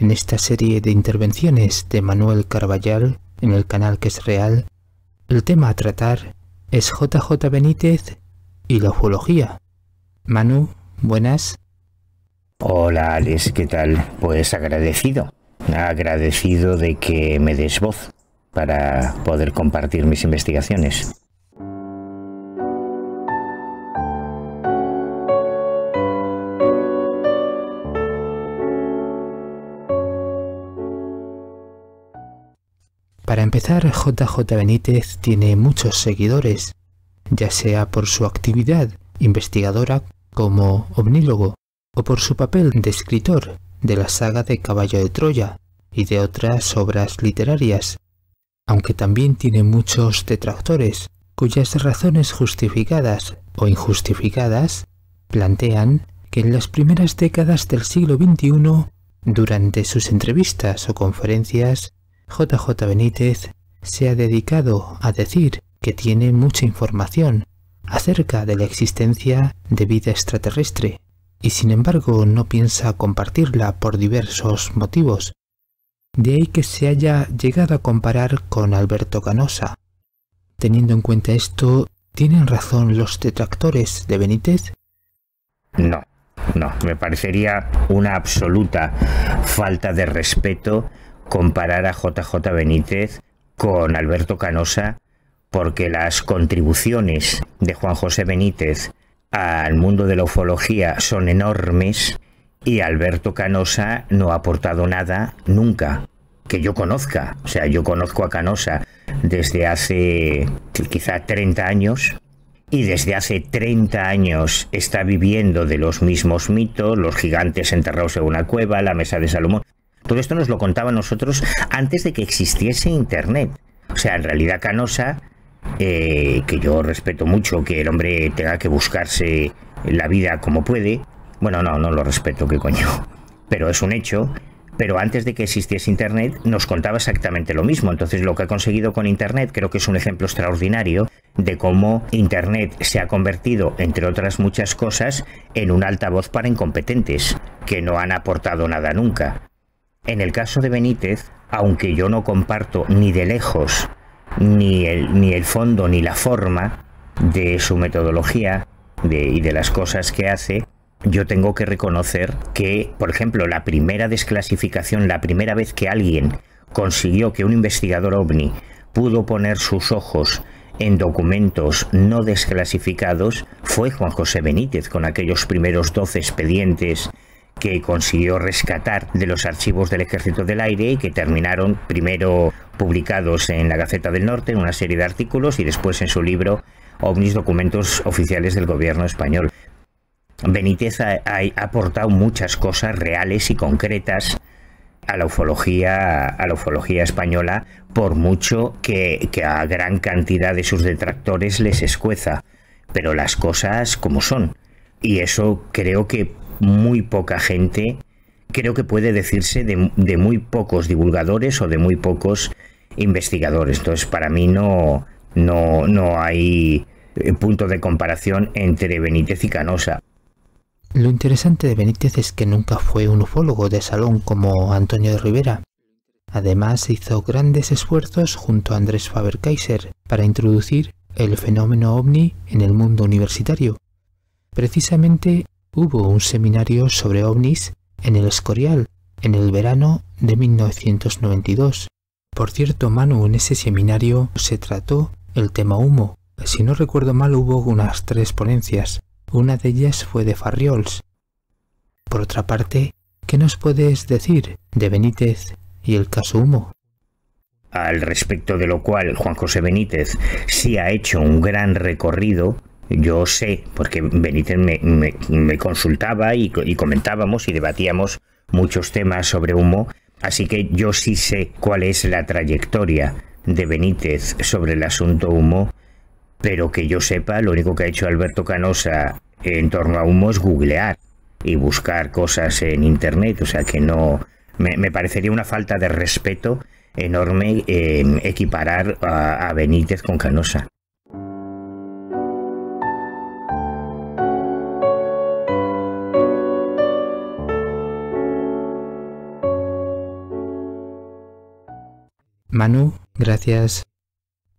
en esta serie de intervenciones de Manuel Carballal en el canal que es real, el tema a tratar es JJ Benítez y la ufología. Manu, buenas. Hola Alex, ¿qué tal? Pues agradecido, agradecido de que me des voz para poder compartir mis investigaciones. Para empezar, JJ Benítez tiene muchos seguidores, ya sea por su actividad investigadora como omnílogo o por su papel de escritor de la saga de Caballo de Troya y de otras obras literarias, aunque también tiene muchos detractores cuyas razones justificadas o injustificadas plantean que en las primeras décadas del siglo XXI, durante sus entrevistas o conferencias, JJ Benítez se ha dedicado a decir que tiene mucha información acerca de la existencia de vida extraterrestre y sin embargo no piensa compartirla por diversos motivos. De ahí que se haya llegado a comparar con Alberto Canosa. Teniendo en cuenta esto, ¿tienen razón los detractores de Benítez? No, no, me parecería una absoluta falta de respeto comparar a JJ Benítez con Alberto Canosa, porque las contribuciones de Juan José Benítez al mundo de la ufología son enormes y Alberto Canosa no ha aportado nada nunca que yo conozca. O sea, yo conozco a Canosa desde hace quizá 30 años y desde hace 30 años está viviendo de los mismos mitos, los gigantes enterrados en una cueva, la mesa de Salomón. Todo esto nos lo contaba nosotros antes de que existiese Internet. O sea, en realidad Canosa, eh, que yo respeto mucho que el hombre tenga que buscarse la vida como puede, bueno, no, no lo respeto, qué coño, pero es un hecho. Pero antes de que existiese Internet nos contaba exactamente lo mismo. Entonces lo que ha conseguido con Internet creo que es un ejemplo extraordinario de cómo Internet se ha convertido, entre otras muchas cosas, en un altavoz para incompetentes, que no han aportado nada nunca. En el caso de Benítez, aunque yo no comparto ni de lejos ni el, ni el fondo ni la forma de su metodología y de las cosas que hace, yo tengo que reconocer que, por ejemplo, la primera desclasificación, la primera vez que alguien consiguió que un investigador ovni pudo poner sus ojos en documentos no desclasificados fue Juan José Benítez con aquellos primeros 12 expedientes que consiguió rescatar de los archivos del Ejército del Aire y que terminaron primero publicados en la Gaceta del Norte, en una serie de artículos, y después en su libro OVNIs, documentos oficiales del gobierno español. Benítez ha, aportado muchas cosas reales y concretas a la ufología, a la ufología española, por mucho que a gran cantidad de sus detractores les escueza. Pero las cosas como son. Y eso creo que muy poca gente, creo que puede decirse de, muy pocos divulgadores o de muy pocos investigadores. Entonces, para mí no, no, no hay eh, punto de comparación entre Benítez y Canosa. Lo interesante de Benítez es que nunca fue un ufólogo de salón como Antonio de Rivera. Además, hizo grandes esfuerzos junto a Andrés Faber-Kaiser para introducir el fenómeno ovni en el mundo universitario. Precisamente hubo un seminario sobre ovnis en el Escorial en el verano de 1992. Por cierto, Manu, en ese seminario se trató el tema humo. Si no recuerdo mal, hubo unas tres ponencias. Una de ellas fue de Farriols. Por otra parte, ¿qué nos puedes decir de Benítez y el caso humo? Al respecto de lo cual Juan José Benítez sí ha hecho un gran recorrido yo sé, porque Benítez me, consultaba y, comentábamos y debatíamos muchos temas sobre humo, así que yo sí sé cuál es la trayectoria de Benítez sobre el asunto humo, pero que yo sepa, lo único que ha hecho Alberto Canosa en torno a humo es googlear y buscar cosas en internet, o sea que no, me, parecería una falta de respeto enorme equiparar a Benítez con Canosa. Manu, gracias.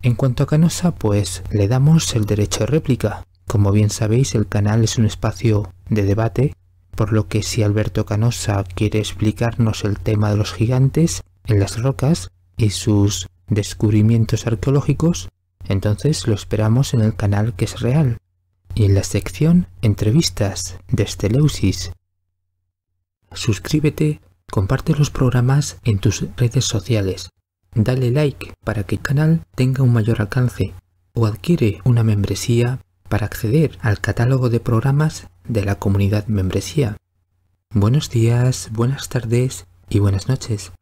En cuanto a Canosa, pues le damos el derecho de réplica. Como bien sabéis, el canal es un espacio de debate, por lo que si Alberto Canosa quiere explicarnos el tema de los gigantes en las rocas y sus descubrimientos arqueológicos, entonces lo esperamos en el canal que es real y en la sección Entrevistas de Esteleusis. Suscríbete, comparte los programas en tus redes sociales Dale like para que el canal tenga un mayor alcance o adquiere una membresía para acceder al catálogo de programas de la comunidad membresía. Buenos días, buenas tardes y buenas noches.